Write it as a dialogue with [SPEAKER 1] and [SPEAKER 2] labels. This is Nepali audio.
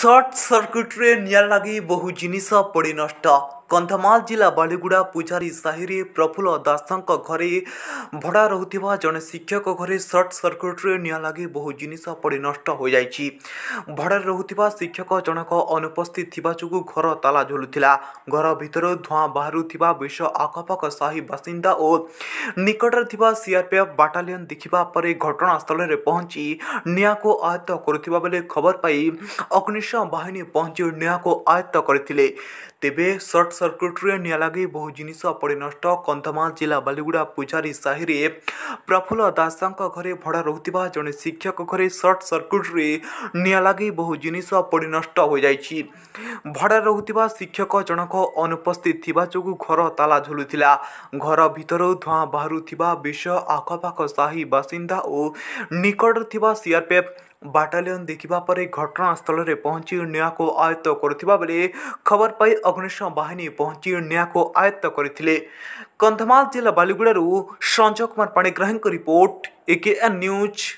[SPEAKER 1] ସର୍ଟ ସର୍କିଟ୍ରେ ନିଆଁ ଲାଗି ବହୁ ଜିନିଷ ପୋଡ଼ି ନଷ୍ଟ कन्धमाल जिल्ला बालिगुडा पूजारी साहिरे प्रफुल्ल घरे भडा जन शिक्षक घरे सर्ट सर्किट निया लाग बहु जष्ट भडा रह शिक्षक जनक अनुपस्थित जुगु घर ताला झुलुला घर भित्र धुवा विश्व आखपाख साही बासिन्दा ओ निकटर सिआरपिएफ बाटालीयन देखिपरे घटनास्थल पहचि नियाँको आयत्त गरु खबर पा अग्निशम बाहिनी निया को आयत्त गरि तेबै सर्ट सर्क्युट्टे नियाँलागि बहु जस पडिनष्ट कन्धमाल ज बालिगुडा पूजारी साहिर प्रफुल्ल दास घर भडा रोबा जन शिक्षक घर सर्ट सर्क्युट्टे निँलागि बहु ज भडा रह शिक्षक जनक अनुपस्थित थापा घर ताला झुलुला घर भित्र धुवा विष आखपा साही बासिन्दा ओ निकट सिआरपिएफ ବାଟାଲିୟନ ଦେଖିବା ପରେ ଘଟଣାସ୍ଥଳରେ ପହଞ୍ଚି ନିଆଁକୁ ଆୟତ୍ତ କରୁଥିବା ବେଳେ ଖବର ପାଇ ଅଗ୍ନିଶମ ବାହିନୀ ପହଞ୍ଚି ନିଆଁକୁ ଆୟତ୍ତ କରିଥିଲେ କନ୍ଧମାଳ ଜିଲ୍ଲା ବାଲିଗୁଡ଼ାରୁ ସଞ୍ଜୟ କୁମାର ପାଣିଗ୍ରାହୀଙ୍କ ରିପୋର୍ଟ ଏକେଏନ୍ ନ୍ୟୁଜ୍